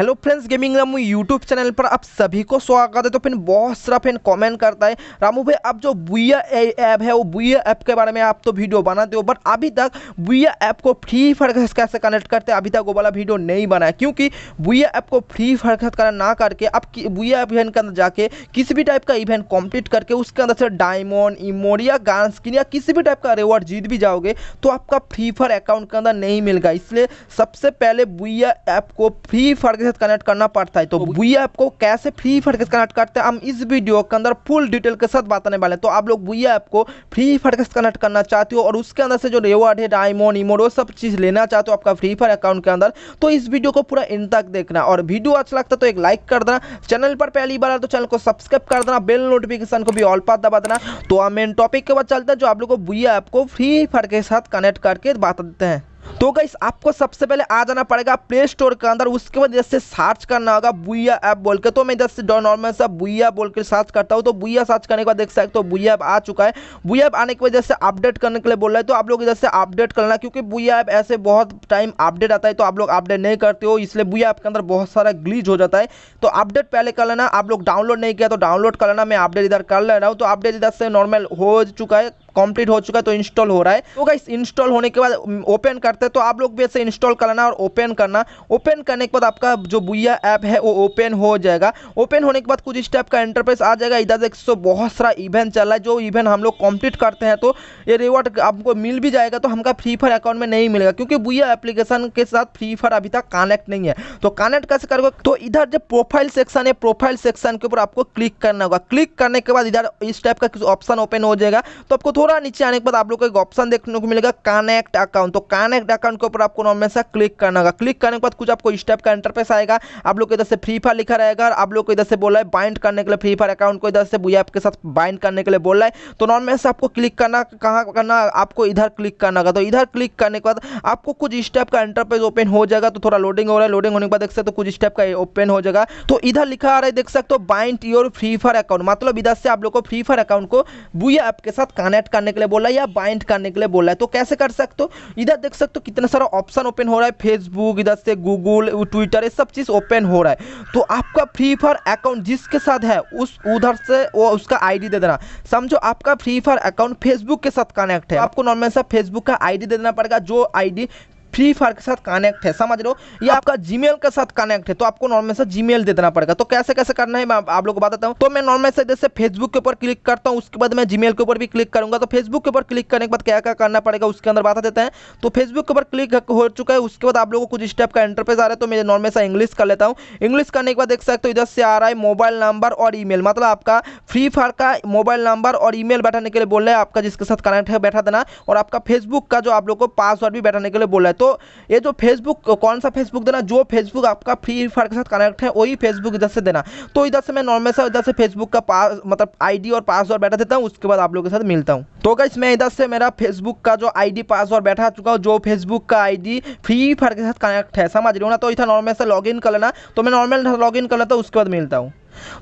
Hello friends gaming Ramu YouTube channel पर आप सभी को स्वागत है तो फिर बहुत सारा फिर कमेंट करता है रामू भाई आप जो बुया ऐप है वो बुया ऐप के बारे में आप तो वीडियो बनाते हो बट अभी तक बुया ऐप को फ्री फायर के कैसे कनेक्ट करते हैं अभी तक वो वाला वीडियो नहीं बनाया क्योंकि बुया ऐप को फ्री फायर के कनेक्ट ना करके आप बुया इवेंट के अंदर जाके किसी भी टाइप का इवेंट कम्प्लीट करके उसके अंदर से डायमंड इमोड या गान स्किन या किसी भी टाइप का रिवॉर्ड जीत भी जाओगे तो आपका फ्री फायर अकाउंट के अंदर नहीं मिलेगा इसलिए सबसे पहले बुया ऐप को फ्री फायर साथ कनेक्ट करना पड़ता है तो बुई तो ऐप को कैसे फ्री फायर के कनेक्ट करते हैं हम इस वीडियो के अंदर फुल डिटेल के साथ बताने वाले तो आप लोग बुई ऐप को फ्री फायर के कनेक्ट करना चाहते हो और उसके अंदर से जो रिवॉर्ड है डायमोन इमोड वो सब चीज़ लेना चाहते हो आपका फ्री फायर अकाउंट के अंदर तो इस वीडियो को पूरा इन तक देखना और वीडियो अच्छा लगता तो एक लाइक कर देना चैनल पर पहली बार तो चैनल को सब्सक्राइब कर देना बेल नोटिफिकेशन को भी ऑल पर दबा देना तो हम मेन टॉपिक के बाद चलते हैं जो आप लोग को बुई ऐप को फ्री फायर के साथ कनेक्ट करके बता देते हैं तो गाइस आपको सबसे पहले आ जाना पड़ेगा प्ले स्टोर के अंदर उसके बाद इधर से सर्च करना होगा बुइया ऐप बोल के तो मैं इधर से नॉर्मल सा बुइया बोल के सर्च करता हूँ तो बुइया सर्च करने के बाद देख सकते हो बुइया ऐप आ चुका है बुइया ऐप आने के वजह से अपडेट करने के लिए बोल रहा है तो आप लोग इधर से अपडेट करना क्योंकि बुइया ऐप ऐसे बहुत टाइम अपडेट आता है तो आप लोग अपडेट नहीं करते हो इसलिए बुइया ऐप के अंदर बहुत सारा ग्लीच हो जाता है तो अपडेट पहले कर लेना आप लोग डाउनलोड नहीं किया तो डाउनलोड कर लेना मैं अपडेट इधर कर ले रहा हूँ तो अपडेट इधर से नॉर्मल हो चुका है कंप्लीट हो चुका है तो इंस्टॉल हो रहा है तो गाइस इंस्टॉल होने के बाद ओपन कर करते हैं तो आप लोग भी ऐसे इंस्टॉल करना और ओपन करना ओपन करने के बाद आपका जो बुया ऐप है वो ओपन हो जाएगा ओपन होने के बाद कुछ इस टाइप का इंटरफेस आ जाएगा इधर देख सो बहुत सारा इवेंट चल रहा है जो इवेंट हम लोग कंप्लीट करते हैं तो ये रिवॉर्ड आपको मिल भी जाएगा तो हमका फ्री फायर अकाउंट में नहीं मिलेगा क्योंकि बुया एप्लीकेशन के साथ फ्री फायर अभी तक कनेक्ट नहीं है तो कनेक्ट कैसे करोगे तो इधर जो प्रोफाइल सेक्शन है प्रोफाइल सेक्शन के ऊपर आपको क्लिक करना होगा क्लिक करने के बाद इधर इस टाइप का ऑप्शन ओपन हो जाएगा तो आपको थोड़ा नीचे आने के बाद आप लोग को एक ऑप्शन देखने को मिलेगा कनेक्ट अकाउंट तो कनेक्ट डायरेक्ट अकाउंट के ऊपर आपको हमेशा क्लिक करना होगा क्लिक करने के बाद कुछ आपको स्टेप का इंटरफेस आएगा आप लोग इधर से फ्री फायर लिखा रहेगा और आप लोग को इधर से बोला है बाइंड करने के लिए फ्री फायर अकाउंट को इधर से बुआ ऐप के साथ बाइंड करने के लिए बोल रहा है तो नॉर्मल से आपको क्लिक करना कहाँ करना आपको इधर क्लिक करना होगा तो इधर क्लिक करने के बाद आपको कुछ स्टेप का इंटरफेस ओपन हो जाएगा तो थोड़ा लोडिंग हो रहा है लोडिंग होने के बाद देख सकते हो कुछ स्टेप का ओपन हो जाएगा तो इधर लिखा आ रहा है देख सकते हो bind your free fire account मतलब इधर से आप लोग को फ्री फायर अकाउंट को बुआ ऐप के साथ कनेक्ट करने के लिए बोला या बाइंड करने के लिए बोला है तो कैसे कर सकते हो इधर देख सकते सकते हो कितना सारा ऑप्शन ओपन हो रहा है फेसबुक इधर से गूगल ट्विटर ये सब चीज़ ओपन हो रहा है तो आपका फ्री फायर अकाउंट जिसके साथ है उस उधर से वो उसका आईडी दे देना समझो आपका फ्री फायर अकाउंट फेसबुक के साथ कनेक्ट है आपको नॉर्मल सा फेसबुक का आईडी दे देना पड़ेगा जो आईडी फ्री फायर के साथ कनेक्ट है समझ लो या ये हाँ। आपका जीमेल के साथ कनेक्ट है तो आपको नॉर्मल से जीमेल दे देना पड़ेगा तो कैसे कैसे करना है मैं आप लोग को बताता हूँ तो मैं नॉर्मल से जैसे फेसबुक के ऊपर क्लिक करता हूँ उसके बाद मैं जीमेल के ऊपर भी क्लिक करूंगा तो फेसबुक के ऊपर क्लिक करने के बाद क्या क्या करना पड़ेगा उसके अंदर बता देते हैं तो फेसबुक के ऊपर क्लिक हो चुका है उसके बाद आप लोगों को कुछ स्टेप का इंटरफेस आ रहा है तो मैं नॉर्मल से इंग्लिश कर लेता हूँ इंग्लिश करने के बाद देख सकते हो इधर से आ रहा है मोबाइल नंबर और ई मतलब आपका फ्री फायर का मोबाइल नंबर और ई बैठाने के लिए बोल रहे हैं आपका जिसके साथ कनेक्ट है बैठा देना और आपका फेसबुक का जो आप लोग को पासवर्ड भी बैठाने के लिए बोल रहा है तो ये जो फेसबुक कौन सा फेसबुक देना जो फेसबुक आपका फ्री फायर के साथ कनेक्ट है वही फेसबुक इधर से देना तो इधर से मैं नॉर्मल सा इधर से फेसबुक का पास मतलब आईडी और पासवर्ड बैठा देता हूँ उसके बाद आप लोगों के साथ मिलता हूँ तो गाइस मैं इधर से मेरा फेसबुक का जो आई पासवर्ड बैठा चुका हूँ जो फेसबुक का आई फ्री फायर के साथ कनेक्ट है समझ रही हूँ ना तो इधर नॉर्मल से लॉग कर लेना तो मैं नॉर्मल लॉग कर लेता हूँ उसके बाद मिलता हूँ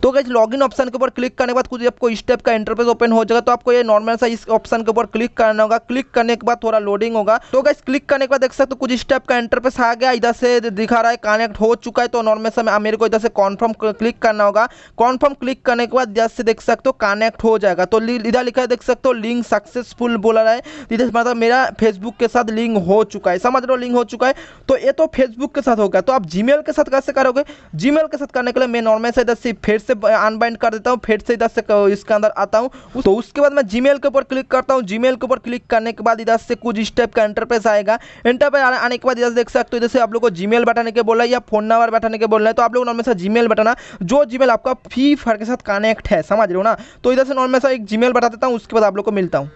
तो गैस लॉगिन ऑप्शन के ऊपर क्लिक करने के बाद कुछ आपको इस टाइप का इंटरफेस ओपन हो जाएगा तो आपको ये नॉर्मल सा इस ऑप्शन के ऊपर क्लिक करना होगा क्लिक करने के बाद थोड़ा लोडिंग होगा तो गैस क्लिक करने के बाद देख सकते हो कुछ स्टेप का इंटरफेस आ गया इधर से दिखा रहा है कनेक्ट हो चुका है तो नॉर्मल सा मेरे को इधर से कॉन्फर्म क्लिक करना होगा कॉन्फर्म क्लिक करने के बाद इधर से देख सकते हो कनेक्ट हो जाएगा तो इधर लिखा है देख सकते हो लिंक सक्सेसफुल बोला रहा है इधर मतलब मेरा फेसबुक के साथ लिंक हो चुका है समझ रहे हो लिंक हो चुका है तो ये तो फेसबुक के साथ हो गया तो आप जीमेल के साथ कैसे करोगे जीमेल के साथ करने के लिए मैं नॉर्मल से इधर सिर्फ फिर से अनबाइंड कर देता हूँ फिर से इधर से इसके अंदर आता हूँ तो उसके बाद मैं जीमेल के ऊपर क्लिक करता हूँ जीमेल के ऊपर क्लिक करने के बाद इधर से कुछ इस टाइप का इंटरप्रेस आएगा इंटरप्रेस आने के बाद इधर देख सकते हो इधर से आप लोग को जी बैठाने के बोला या फोन नंबर बैठाने के बोल रहे हैं तो आप लोग नॉर्मल सा जीमेल बैठाना जो जी आपका फी फर के साथ कनेक्ट है समझ रहे हो ना तो इधर से नॉर्मल सा एक जीमेल बैठा देता हूँ उसके बाद आप लोग को मिलता हूँ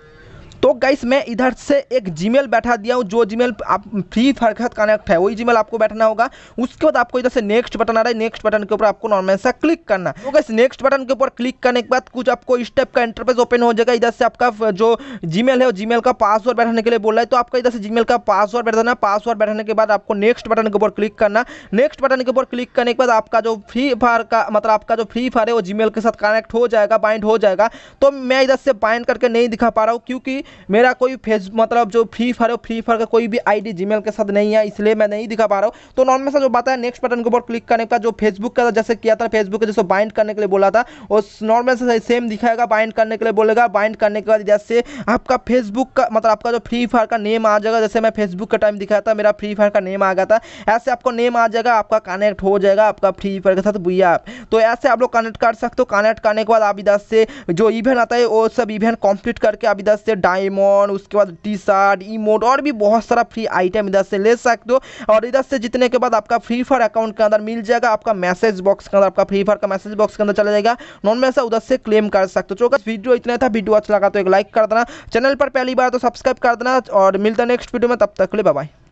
तो गाइस मैं इधर से एक जीमेल बैठा दिया हूँ जो जीमेल आप फ्री फरखत कनेक्ट है वही जीमेल आपको बैठना होगा उसके बाद आपको इधर से नेक्स्ट बटन आ रहा है नेक्स्ट बटन के ऊपर आपको नॉर्मल सा क्लिक करना तो गाइस नेक्स्ट बटन के ऊपर क्लिक करने के बाद कुछ आपको इस टाइप का इंटरफेस ओपन हो जाएगा इधर से आपका जो जीमेल है वो जीमेल का पासवर्ड बैठाने के लिए बोल रहा है तो आपका इधर से जीमेल का पासवर्ड बैठाना पासवर्ड बैठाने के बाद आपको नेक्स्ट बटन के ऊपर क्लिक करना नेक्स्ट बटन के ऊपर क्लिक करने के बाद आपका जो फ्री फायर का मतलब आपका जो फ्री फायर है वो जीमेल के साथ कनेक्ट हो जाएगा बाइंड हो जाएगा तो मैं इधर से बाइंड करके नहीं दिखा पा रहा हूँ क्योंकि मेरा कोई फेस मतलब जो फ्री फायर हो फ्री फायर का कोई भी आईडी जीमेल के साथ नहीं है इसलिए मैं नहीं दिखा पा रहा हूँ तो नॉर्मल सा जो बताया नेक्स्ट बटन के ऊपर क्लिक करने का जो फेसबुक का जैसे किया था फेसबुक का जैसे बाइंड करने के लिए बोला था वो नॉर्मल से सेम दिखाएगा बाइंड करने के लिए बोलेगा बाइंड करने के बाद जैसे आपका फेसबुक का मतलब आपका जो फ्री फायर का नेम आ जाएगा जैसे मैं फेसबुक का टाइम दिखाया था मेरा फ्री फायर का नेम आ गया था ऐसे आपको नेम आ जाएगा आपका कनेक्ट हो जाएगा आपका फ्री फायर के साथ भैया तो ऐसे आप लोग कनेक्ट कर सकते हो कनेक्ट करने के बाद आप इधर से जो इवेंट आता है वो सब इवेंट कंप्लीट करके आप इधर से डाइन डायमंड उसके बाद टी शर्ट ई मोड और भी बहुत सारा फ्री आइटम इधर से ले सकते हो और इधर से जितने के बाद आपका फ्री फायर अकाउंट के अंदर मिल जाएगा आपका मैसेज बॉक्स के अंदर आपका फ्री फायर का मैसेज बॉक्स के अंदर चला जाएगा नॉन मैसा उधर से क्लेम कर सकते हो चौका वीडियो इतना था वीडियो अच्छा लगा तो एक लाइक कर देना चैनल पर पहली बार तो सब्सक्राइब कर देना और मिलता नेक्स्ट वीडियो में तब तक ले बाय